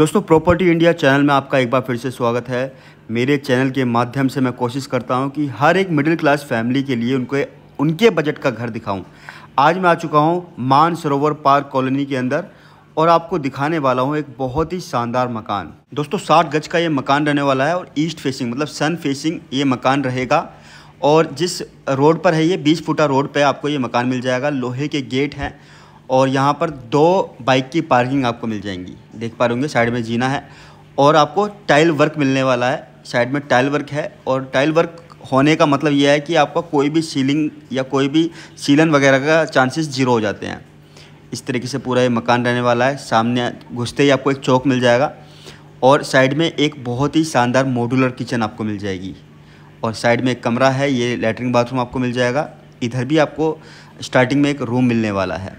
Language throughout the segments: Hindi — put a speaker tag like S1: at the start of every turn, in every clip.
S1: दोस्तों प्रॉपर्टी इंडिया चैनल में आपका एक बार फिर से स्वागत है मेरे चैनल के माध्यम से मैं कोशिश करता हूं कि हर एक मिडिल क्लास फैमिली के लिए उनको उनके बजट का घर दिखाऊं आज मैं आ चुका हूं मान सरोवर पार्क कॉलोनी के अंदर और आपको दिखाने वाला हूं एक बहुत ही शानदार मकान दोस्तों साठ गज का ये मकान रहने वाला है और ईस्ट फेसिंग मतलब सन फेसिंग ये मकान रहेगा और जिस रोड पर है ये बीस फुटा रोड पर आपको ये मकान मिल जाएगा लोहे के गेट हैं और यहाँ पर दो बाइक की पार्किंग आपको मिल जाएंगी देख पा रहे साइड में जीना है और आपको टाइल वर्क मिलने वाला है साइड में टाइल वर्क है और टाइल वर्क होने का मतलब यह है कि आपका कोई भी सीलिंग या कोई भी सीलन वगैरह का चांसेस ज़ीरो हो जाते हैं इस तरीके से पूरा ये मकान रहने वाला है सामने घुसते ही आपको एक चौक मिल जाएगा और साइड में एक बहुत ही शानदार मॉड्यूलर किचन आपको मिल जाएगी और साइड में एक कमरा है ये लेटरिन बाथरूम आपको मिल जाएगा इधर भी आपको स्टार्टिंग में एक रूम मिलने वाला है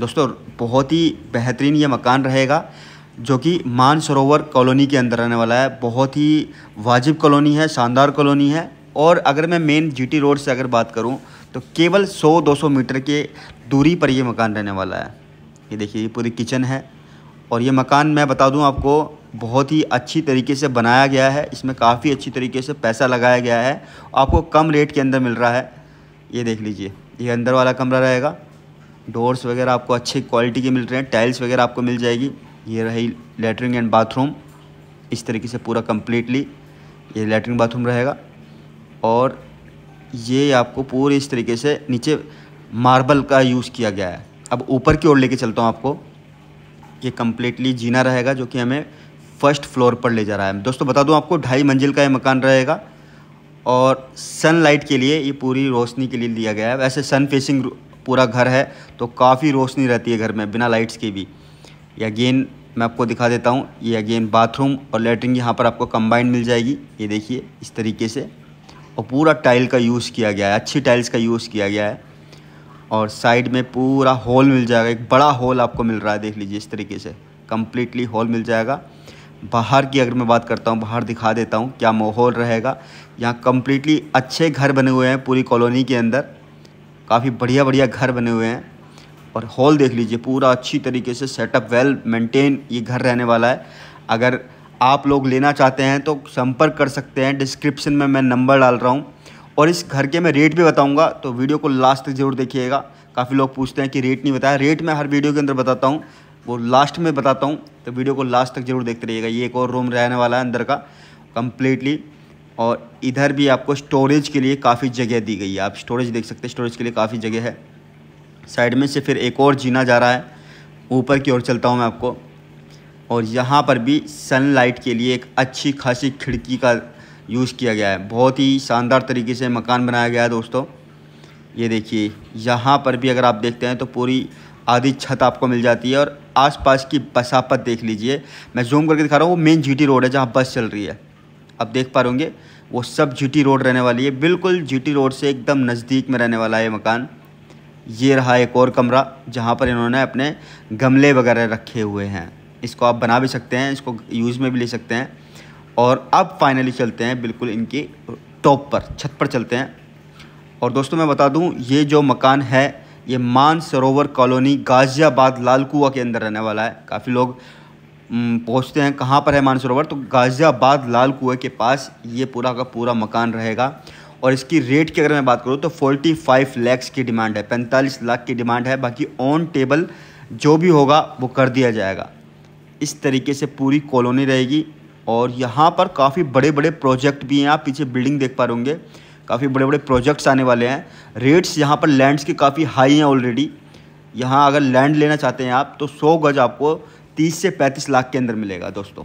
S1: दोस्तों बहुत ही बेहतरीन ये मकान रहेगा जो कि मानसरोवर कॉलोनी के अंदर रहने वाला है बहुत ही वाजिब कॉलोनी है शानदार कॉलोनी है और अगर मैं मेन जीटी रोड से अगर बात करूं तो केवल 100-200 मीटर के दूरी पर ये मकान रहने वाला है ये देखिए ये पूरी किचन है और ये मकान मैं बता दूं आपको बहुत ही अच्छी तरीके से बनाया गया है इसमें काफ़ी अच्छी तरीके से पैसा लगाया गया है आपको कम रेट के अंदर मिल रहा है ये देख लीजिए ये अंदर वाला कमरा रहेगा डोर्स वगैरह आपको अच्छी क्वालिटी के मिल रहे हैं टाइल्स वगैरह आपको मिल जाएगी ये रही लेटरिन एंड बाथरूम इस तरीके से पूरा कम्प्लीटली ये लेटरिन बाथरूम रहेगा और ये आपको पूरे इस तरीके से नीचे मार्बल का यूज़ किया गया है अब ऊपर की ओर लेके चलता हूँ आपको ये कम्प्लीटली जीना रहेगा जो कि हमें फर्स्ट फ्लोर पर ले जा रहा है दोस्तों बता दूँ आपको ढाई मंजिल का ये मकान रहेगा और सनलाइट के लिए ये पूरी रोशनी के लिए लिया गया है वैसे सन फेसिंग पूरा घर है तो काफ़ी रोशनी रहती है घर में बिना लाइट्स के भी ये अगेन मैं आपको दिखा देता हूँ ये अगेन बाथरूम और लेटरिन यहाँ पर आपको कंबाइन मिल जाएगी ये देखिए इस तरीके से और पूरा टाइल का यूज़ किया गया है अच्छी टाइल्स का यूज़ किया गया है और साइड में पूरा हॉल मिल जाएगा एक बड़ा हॉल आपको मिल रहा है देख लीजिए इस तरीके से कम्प्लीटली हॉल मिल जाएगा बाहर की अगर मैं बात करता हूँ बाहर दिखा देता हूँ क्या माहौल रहेगा यहाँ कम्प्लीटली अच्छे घर बने हुए हैं पूरी कॉलोनी के अंदर काफ़ी बढ़िया बढ़िया घर बने हुए हैं और हॉल देख लीजिए पूरा अच्छी तरीके से सेटअप वेल मेंटेन ये घर रहने वाला है अगर आप लोग लेना चाहते हैं तो संपर्क कर सकते हैं डिस्क्रिप्शन में मैं नंबर डाल रहा हूँ और इस घर के मैं रेट भी बताऊँगा तो वीडियो को लास्ट तक ज़रूर देखिएगा काफ़ी लोग पूछते हैं कि रेट नहीं बताया रेट मैं हर वीडियो के अंदर बताता हूँ वो लास्ट में बताता हूँ तो वीडियो को लास्ट तक ज़रूर देखते रहिएगा ये एक और रूम रहने वाला है अंदर का कम्प्लीटली और इधर भी आपको स्टोरेज के लिए काफ़ी जगह दी गई है आप स्टोरेज देख सकते हैं स्टोरेज के लिए काफ़ी जगह है साइड में से फिर एक और जीना जा रहा है ऊपर की ओर चलता हूँ मैं आपको और यहाँ पर भी सनलाइट के लिए एक अच्छी खासी खिड़की का यूज़ किया गया है बहुत ही शानदार तरीके से मकान बनाया गया है दोस्तों ये देखिए यहाँ पर भी अगर आप देखते हैं तो पूरी आधी छत आपको मिल जाती है और आसपास की बसापत देख लीजिए मैं जूम करके दिखा रहा हूँ वो मेन जीटी रोड है जहाँ बस चल रही है आप देख पा रहे वो सब जी रोड रहने वाली है बिल्कुल जी रोड से एकदम नज़दीक में रहने वाला है मकान ये रहा एक और कमरा जहाँ पर इन्होंने अपने गमले वगैरह रखे हुए हैं इसको आप बना भी सकते हैं इसको यूज़ में भी ले सकते हैं और अब फाइनली चलते हैं बिल्कुल इनकी टॉप पर छत पर चलते हैं और दोस्तों मैं बता दूं ये जो मकान है ये मान सरोवर कॉलोनी गाज़ियाबाद लाल कुआ के अंदर रहने वाला है काफ़ी लोग हम्म, पहुंचते हैं कहाँ पर है मानसरोवर तो गाज़ियाबाद लाल कुएँ के पास ये पूरा का पूरा मकान रहेगा और इसकी रेट की अगर मैं बात करूँ तो फाइव लैक्स की डिमांड है पैंतालीस लाख की डिमांड है बाकी ऑन टेबल जो भी होगा वो कर दिया जाएगा इस तरीके से पूरी कॉलोनी रहेगी और यहाँ पर काफ़ी बड़े बड़े प्रोजेक्ट भी हैं आप पीछे बिल्डिंग देख पा रहे काफ़ी बड़े बड़े प्रोजेक्ट्स आने वाले हैं रेट्स यहाँ पर लैंड्स के काफ़ी हाई हैं ऑलरेडी यहाँ अगर लैंड लेना चाहते हैं आप तो सौ गज आपको तीस से पैंतीस लाख के अंदर मिलेगा दोस्तों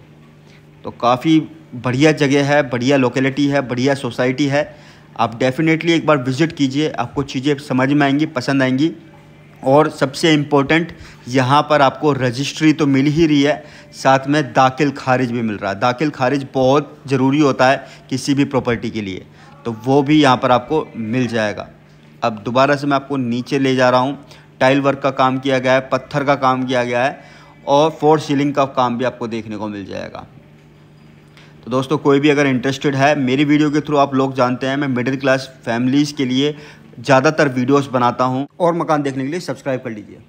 S1: तो काफ़ी बढ़िया जगह है बढ़िया लोकेलिटी है बढ़िया सोसाइटी है आप डेफिनेटली एक बार विज़िट कीजिए आपको चीज़ें समझ में आएंगी पसंद आएंगी और सबसे इम्पोर्टेंट यहाँ पर आपको रजिस्ट्री तो मिल ही रही है साथ में दाखिल खारिज भी मिल रहा है दाखिल खारिज बहुत ज़रूरी होता है किसी भी प्रॉपर्टी के लिए तो वो भी यहाँ पर आपको मिल जाएगा अब दोबारा से मैं आपको नीचे ले जा रहा हूँ टाइल वर्क का काम किया गया है पत्थर का काम किया गया है और फोर सीलिंग का काम भी आपको देखने को मिल जाएगा तो दोस्तों कोई भी अगर इंटरेस्टेड है मेरी वीडियो के थ्रू आप लोग जानते हैं मैं मिडिल क्लास फैमिलीज़ के लिए ज़्यादातर वीडियोस बनाता हूं और मकान देखने के लिए सब्सक्राइब कर लीजिए